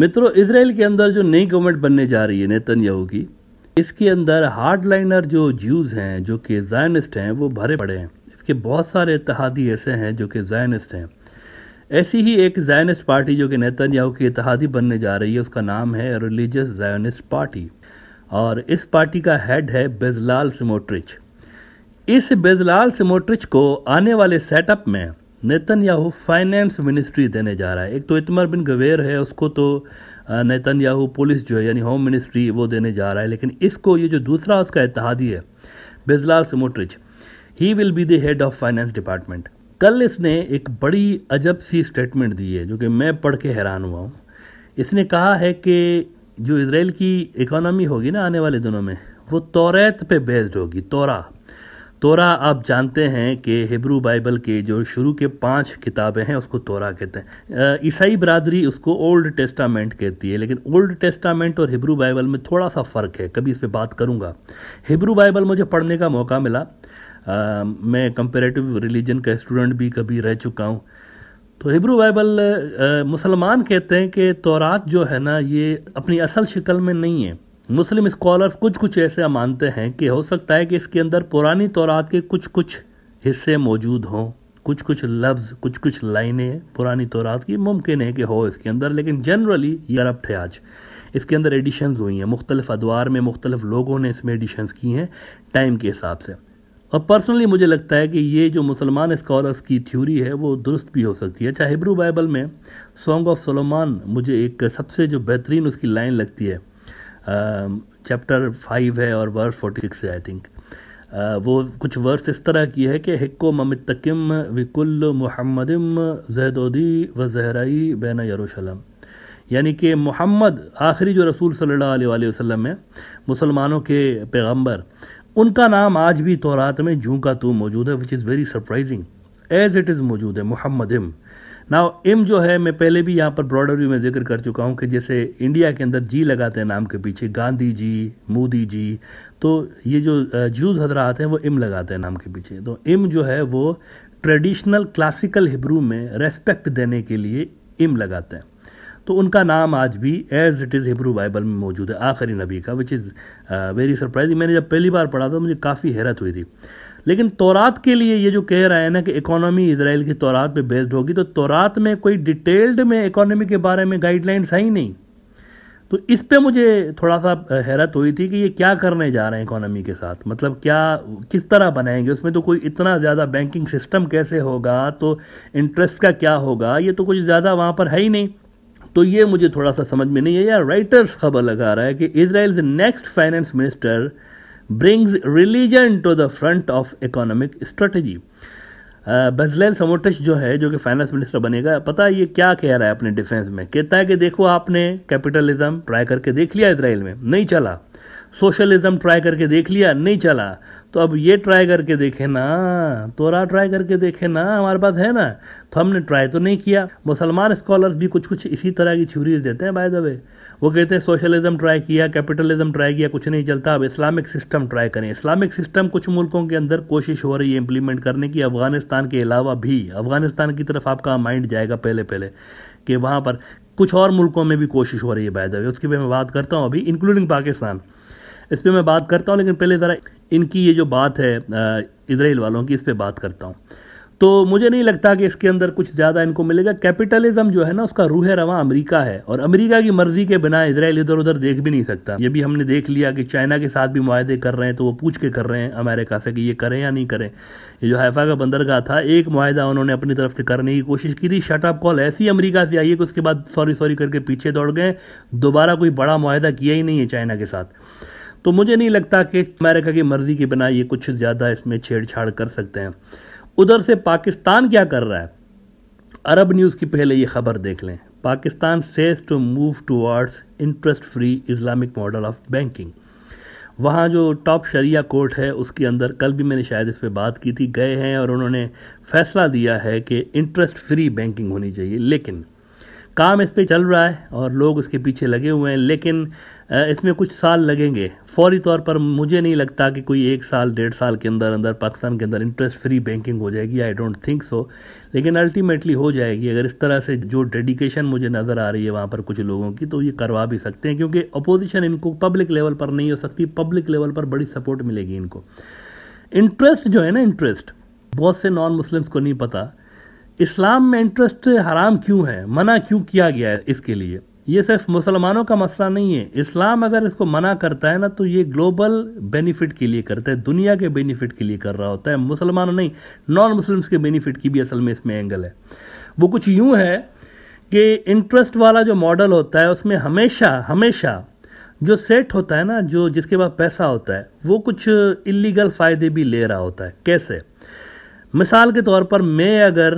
मित्रों इसराइल के अंदर जो नई गवर्नमेंट बनने जा रही है नेतन की इसके अंदर हार्ड लाइनर जो ज्यूज हैं जो कि जायनिस्ट हैं वो भरे पड़े हैं इसके बहुत सारे इतिहादी ऐसे हैं जो कि जायनिस्ट हैं ऐसी ही एक जायनिस्ट पार्टी जो कि नेतन की इतिहादी बनने जा रही है उसका नाम है रिलीजियस जायनिस्ट पार्टी और इस पार्टी का हेड है बेजलाल सिमोट्रिच इस बेजलाल सिमोट्रिच को आने वाले सेटअप में नेतन याहू फाइनेंस मिनिस्ट्री देने जा रहा है एक तो इतमर बिन गवेर है उसको तो नेतन याहू पुलिस जो है यानी होम मिनिस्ट्री वो देने जा रहा है लेकिन इसको ये जो दूसरा उसका इतिहादी है Bezalel Smotrich he will be the head of finance department कल इसने एक बड़ी अजब सी स्टेटमेंट दी है जो कि मैं पढ़ के हैरान हुआ हूँ इसने कहा है कि जो इसराइल की इकोनॉमी होगी ना आने वाले दिनों में वो तोरेत पे बेस्ड होगी तोरा तोरा आप जानते हैं कि हिब्रू बाइबल के जो शुरू के पांच किताबें हैं उसको तोरा कहते हैं ईसाई बरदरी उसको ओल्ड टेस्टामेंट कहती है लेकिन ओल्ड टेस्टामेंट और हिब्रू बाइबल में थोड़ा सा फ़र्क है कभी इस पर बात करूँगा हिब्रू बाइबल मुझे पढ़ने का मौका मिला आ, मैं कंपेरेटिव रिलीजन का स्टूडेंट भी कभी रह चुका हूँ तो हिब्रू बाइबल मुसलमान कहते हैं कि तोरात जो है ना ये अपनी असल शिकल में नहीं है मुस्लिम स्कॉलर्स कुछ कुछ ऐसा मानते हैं कि हो सकता है कि इसके अंदर पुरानी तौरात के कुछ कुछ हिस्से मौजूद हों कुछ कुछ लफ्ज़ कुछ कुछ लाइनें पुरानी तौरात की मुमकिन है कि हो इसके अंदर लेकिन जनरली ये रब्त है आज इसके अंदर एडिशन्स हुई हैं मुख्तलिफ अदवार में मुख्तलिफ लोगों ने इसमें एडिशन्स की हैं टाइम के हिसाब से और पर्सनली मुझे लगता है कि ये जो मुसलमान स्कॉलर्स की थ्योरी है वो दुरुस्त भी हो सकती है अच्छा हिब्रू बाइबल में सॉन्ग ऑफ सोलोमान मुझे एक सबसे जो बेहतरीन उसकी लाइन लगती है चैप्टर um, फाइव है और वर्स फोर्टी सिक्स है आई थिंक uh, वो कुछ वर्स इस तरह की है कि हिक्को ममितकम विकुल मुहम्मदम जहदोदी व जहराई बैन यरूशलम यानी कि मोहम्मद आखिरी जो रसूल सल्लल्लाहु अलैहि वसल्लम है मुसलमानों के पैगंबर उनका नाम आज भी तोरात में जूँ का तू मौजूद है which is very surprising as it is मौजूद है मोहम्मदम नाउ इम जो है मैं पहले भी यहाँ पर ब्रॉडर व्यू में जिक्र कर चुका हूँ कि जैसे इंडिया के अंदर जी लगाते हैं नाम के पीछे गांधी जी मोदी जी तो ये जो जूज हजरात हैं वो इम लगाते हैं नाम के पीछे तो इम जो है वो ट्रेडिशनल क्लासिकल हिब्रू में रेस्पेक्ट देने के लिए इम लगाते हैं तो उनका नाम आज भी as it is Hebrew Bible में मौजूद है आखिरी नबी का विच इज़ वेरी सरप्राइजिंग मैंने जब पहली बार पढ़ा था मुझे काफ़ी हैरत हुई थी लेकिन तोरात के लिए ये जो कह रहा है ना कि इकोनॉमी इसराइल की तौरात पे बेस्ड होगी तो तौरात में कोई डिटेल्ड में इकोनॉमी के बारे में गाइडलाइंस है ही नहीं तो इस पे मुझे थोड़ा सा हैरत हुई थी कि ये क्या करने जा रहे हैं इकोनॉमी के साथ मतलब क्या किस तरह बनाएंगे उसमें तो कोई इतना ज़्यादा बैंकिंग सिस्टम कैसे होगा तो इंटरेस्ट का क्या होगा ये तो कुछ ज़्यादा वहाँ पर है ही नहीं तो ये मुझे थोड़ा सा समझ में नहीं है या राइटर्स खबर लगा रहा है कि Israel next finance minister brings religion to the front of economic strategy. Bezalel Smotrich जो है जो कि फाइनेंस मिनिस्टर बनेगा पता है ये क्या कह रहा है अपने डिफेंस में कहता है कि देखो आपने कैपिटलिज्म ट्राई करके देख लिया इसराइल में नहीं चला सोशलिज्म ट्राई करके देख लिया नहीं चला तो अब ये ट्राई करके देखे ना तो रहा ट्राई करके देखे ना हमारे पास है ना तो हमने ट्राई तो नहीं किया मुसलमान स्कॉलर्स भी कुछ कुछ इसी तरह की थ्यूरीज देते हैं बाय द वे वो कहते हैं सोशलिज्म ट्राई किया कैपिटलिज्म ट्राई किया कुछ नहीं चलता अब इस्लामिक सिस्टम ट्राई करें इस्लामिक सिस्टम कुछ मुल्कों के अंदर कोशिश हो रही है इंप्लीमेंट करने की अफगानिस्तान के अलावा भी अफगानिस्तान की तरफ आपका माइंड जाएगा पहले पहले कि वहाँ पर कुछ और मुल्कों में भी कोशिश हो रही है बायदा उसकी भी मैं बात करता हूँ अभी इंक्लूडिंग पाकिस्तान इस पर मैं बात करता हूँ लेकिन पहले ज़रा इनकी ये जो बात है इसराइल वालों की इस पर बात करता हूँ तो मुझे नहीं लगता कि इसके अंदर कुछ ज़्यादा इनको मिलेगा कैपिटलिज्म जो है ना उसका रूह रवा अमेरिका है और अमेरिका की मर्जी के बिना इसराइल इधर उधर देख भी नहीं सकता ये भी हमने देख लिया कि चाइना के साथ भी माहदे कर रहे हैं तो वो पूछ के कर रहे हैं अमेरिका से कि ये करें या नहीं करें ये जो हैफा का बंदरगाह था एक माहदा उन्होंने अपनी तरफ से करने की कोशिश की थी शटअप कॉल ऐसी अमरीका से आई है कि उसके बाद सॉरी सॉरी करके पीछे दौड़ गए दोबारा कोई बड़ा माहदा किया ही नहीं है चाइना के साथ तो मुझे नहीं लगता कि अमेरिका की मर्जी के बिना ये कुछ ज़्यादा इसमें छेड़छाड़ कर सकते हैं उधर से पाकिस्तान क्या कर रहा है अरब न्यूज़ की पहले ये खबर देख लें Pakistan says to move towards interest free Islamic model of banking वहाँ जो टॉप शरिया कोर्ट है उसके अंदर कल भी मैंने शायद इस पर बात की थी गए हैं और उन्होंने फैसला दिया है कि इंटरेस्ट फ्री बैंकिंग होनी चाहिए लेकिन काम इस पर चल रहा है और लोग उसके पीछे लगे हुए हैं लेकिन इसमें कुछ साल लगेंगे फौरी तौर पर मुझे नहीं लगता कि कोई एक साल डेढ़ साल के अंदर अंदर पाकिस्तान के अंदर इंटरेस्ट फ्री बैंकिंग हो जाएगी आई डोंट थिंक सो लेकिन अल्टीमेटली हो जाएगी अगर इस तरह से जो डेडिकेशन मुझे नज़र आ रही है वहाँ पर कुछ लोगों की तो ये करवा भी सकते हैं क्योंकि अपोजिशन इनको पब्लिक लेवल पर नहीं हो सकती पब्लिक लेवल पर बड़ी सपोर्ट मिलेगी इनको इंटरेस्ट जो है ना इंटरेस्ट बहुत से नॉन मुस्लिम्स को नहीं पता इस्लाम में इंटरेस्ट हराम क्यों है मना क्यों किया गया है इसके लिए ये सिर्फ मुसलमानों का मसला नहीं है इस्लाम अगर इसको मना करता है ना तो ये ग्लोबल बेनिफिट के लिए करता है दुनिया के बेनिफिट के लिए कर रहा होता है मुसलमान नहीं नॉन मुस्लिम्स के बेनिफिट की भी असल में इसमें एंगल है वो कुछ यूं है कि इंटरेस्ट वाला जो मॉडल होता है उसमें हमेशा हमेशा जो सेट होता है ना जो जिसके पास पैसा होता है वो कुछ इलीगल फ़ायदे भी ले रहा होता है कैसे मिसाल के तौर पर मैं अगर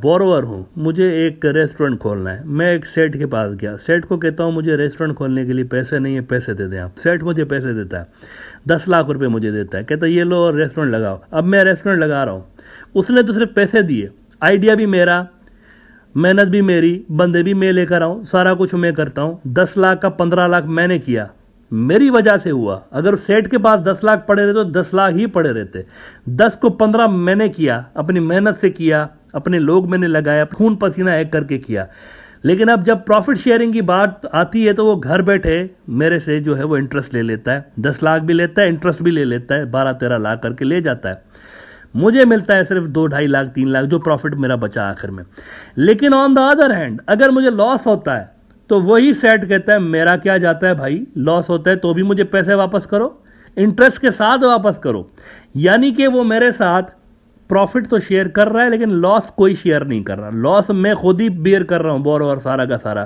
बोरोवर हूँ मुझे एक रेस्टोरेंट खोलना है मैं एक सेठ के पास गया सेठ को कहता हूँ मुझे रेस्टोरेंट खोलने के लिए पैसे नहीं है पैसे दे दें आप सेठ मुझे पैसे देता है दस लाख रुपए मुझे देता है कहता है ये लो और रेस्टोरेंट लगाओ अब मैं रेस्टोरेंट लगा रहा हूँ उसने तो सिर्फ पैसे दिए आइडिया भी मेरा मेहनत भी मेरी बंदे भी मैं लेकर आऊँ सारा कुछ मैं करता हूँ दस लाख का पंद्रह लाख मैंने किया मेरी वजह से हुआ अगर सेठ के पास दस लाख पड़े रहते तो दस लाख ही पड़े रहते दस को पंद्रह मैंने किया अपनी मेहनत से किया अपने लोग मैंने लगाया खून पसीना एक करके किया लेकिन अब जब प्रॉफिट शेयरिंग की बात आती है तो वो घर बैठे मेरे से जो है वो इंटरेस्ट ले लेता है दस लाख भी लेता है इंटरेस्ट भी ले लेता है बारह तेरह लाख करके ले जाता है मुझे मिलता है सिर्फ दो ढाई लाख तीन लाख जो प्रॉफिट मेरा बचा आखिर में लेकिन ऑन द अदर हैंड अगर मुझे लॉस होता है तो वही सेट कहता है मेरा क्या जाता है भाई लॉस होता है तो भी मुझे पैसे वापस करो इंटरेस्ट के साथ वापस करो यानी कि वो मेरे साथ प्रॉफिट तो शेयर कर रहा है लेकिन लॉस कोई शेयर नहीं कर रहा लॉस मैं खुद ही बेयर कर रहा हूँ बोर और सारा का सारा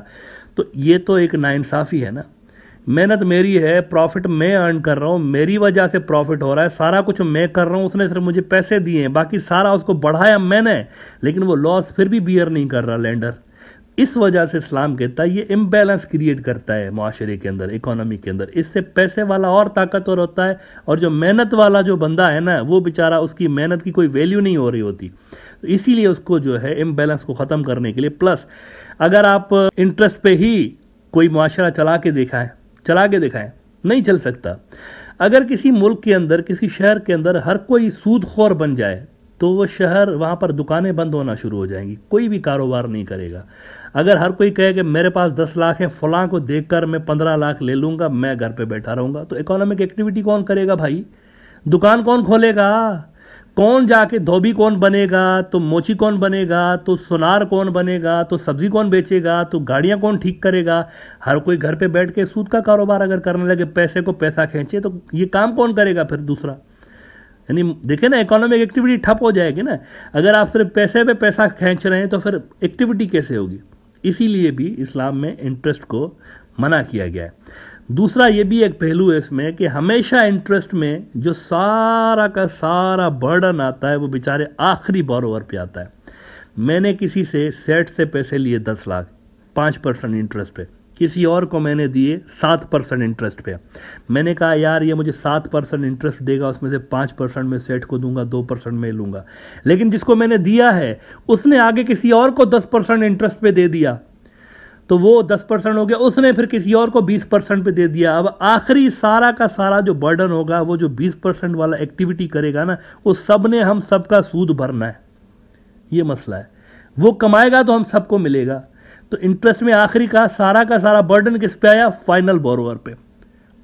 तो ये तो एक नाइंसाफ़ी है ना मेहनत मेरी है प्रॉफिट मैं अर्न कर रहा हूँ मेरी वजह से प्रॉफिट हो रहा है सारा कुछ मैं कर रहा हूँ उसने सिर्फ मुझे पैसे दिए हैं बाकी सारा उसको बढ़ाया मैंने लेकिन वो लॉस फिर भी बियर नहीं कर रहा लैंडर इस वजह से इस्लाम कहता है ये इम्बेलेंस क्रिएट करता है माशरे के अंदर इकोनॉमी के अंदर इससे पैसे वाला और ताकतवर होता है और जो मेहनत वाला जो बंदा है ना वो बेचारा उसकी मेहनत की कोई वैल्यू नहीं हो रही होती तो इसीलिए उसको जो है इम्बेलेंस को ख़त्म करने के लिए प्लस अगर आप इंटरेस्ट पे ही कोई माशरा चला के दिखाएं चला के दिखाएं नहीं चल सकता अगर किसी मुल्क के अंदर किसी शहर के अंदर हर कोई सूदखोर बन जाए तो वो शहर वहाँ पर दुकानें बंद होना शुरू हो जाएंगी कोई भी कारोबार नहीं करेगा अगर हर कोई कहे कि मेरे पास दस लाख है फलां को देख मैं पंद्रह लाख ले लूंगा मैं घर पर बैठा रहूंगा तो इकोनॉमिक एक्टिविटी कौन करेगा भाई दुकान कौन खोलेगा कौन जाके धोबी कौन बनेगा तो मोची कौन बनेगा तो सोनार कौन बनेगा तो सब्जी कौन बेचेगा तो गाड़ियाँ कौन ठीक करेगा हर कोई घर पे बैठ के सूद का कारोबार अगर करने लगे पैसे को पैसा खींचे तो ये काम कौन करेगा फिर दूसरा यानी देखे ना इकोनॉमिक एक्टिविटी ठप हो जाएगी ना अगर आप सिर्फ पैसे पे पैसा खींच रहे हैं तो फिर एक्टिविटी कैसे होगी इसीलिए भी इस्लाम में इंटरेस्ट को मना किया गया है दूसरा ये भी एक पहलू है इसमें कि हमेशा इंटरेस्ट में जो सारा का सारा बर्डन आता है वो बेचारे आखिरी ओवर पे आता है मैंने किसी से सेट से पैसे लिए दस लाख पाँच परसेंट इंटरेस्ट पे किसी और को मैंने दिए सात परसेंट इंटरेस्ट पे मैंने कहा यार ये मुझे सात परसेंट इंटरेस्ट देगा उसमें से पाँच परसेंट मैं सेठ को दूंगा दो परसेंट मैं लूंगा लेकिन जिसको मैंने दिया है उसने आगे किसी और को दस परसेंट इंटरेस्ट पे दे दिया तो वो दस परसेंट हो गया उसने फिर किसी और को बीस परसेंट पे दे दिया अब आखिरी सारा का सारा जो बर्डन होगा वो जो बीस परसेंट वाला एक्टिविटी करेगा ना वो सब ने हम सबका सूद भरना है ये मसला है वो कमाएगा तो हम सबको मिलेगा तो इंटरेस्ट में आखिरी का सारा का सारा बर्डन किस पे आया फाइनल बोरोवर पे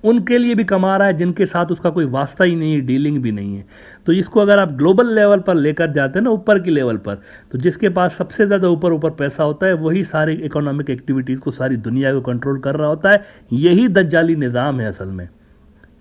उनके लिए भी कमा रहा है जिनके साथ उसका कोई वास्ता ही नहीं है डीलिंग भी नहीं है तो इसको अगर आप ग्लोबल लेवल पर लेकर जाते हैं ना ऊपर की लेवल पर तो जिसके पास सबसे ज़्यादा ऊपर ऊपर पैसा होता है वही सारी इकोनॉमिक एक्टिविटीज़ को सारी दुनिया को कंट्रोल कर रहा होता है यही दज्जाली निज़ाम है असल में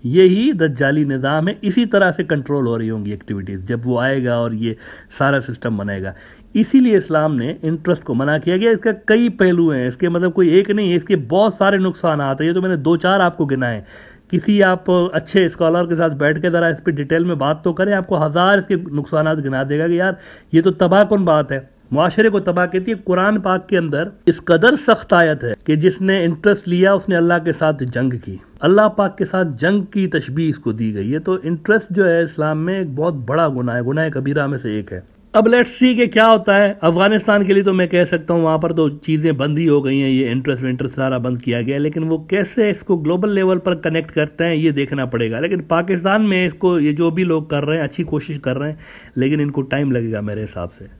यही दज्जाली निज़ाम है इसी तरह से कंट्रोल हो रही होंगी एक्टिविटीज़ जब वो आएगा और ये सारा सिस्टम बनेगा इसीलिए इस्लाम ने इंटरेस्ट को मना किया गया इसका कई पहलू हैं इसके मतलब कोई एक नहीं है इसके बहुत सारे नुकसान आते हैं तो मैंने दो चार आपको गिनाए किसी आप अच्छे स्कॉलर के साथ बैठ के ज़रा इस पर डिटेल में बात तो करें आपको हज़ार इसके नुकसान गिना देगा कि यार ये तो तबाह कौन बात है माशरे को तबाह कहती है कुरान पाक के अंदर इस कदर सख्त आयत है कि जिसने इंटरेस्ट लिया उसने अल्लाह के साथ जंग की अल्लाह पाक के साथ जंग की तशबी इसको दी गई है तो इंटरेस्ट जो है इस्लाम में एक बहुत बड़ा गुना है गुनाह कबीरा में से एक है अब लेट्स सी के क्या होता है अफगानिस्तान के लिए तो मैं कह सकता हूँ वहाँ पर तो चीज़ें बंद ही हो गई हैं ये इंटरेस्ट विंटरेस्ट सारा बंद किया गया लेकिन वो कैसे इसको ग्लोबल लेवल पर कनेक्ट करते हैं ये देखना पड़ेगा लेकिन पाकिस्तान में इसको ये जो भी लोग कर रहे हैं अच्छी कोशिश कर रहे हैं लेकिन इनको टाइम लगेगा मेरे हिसाब से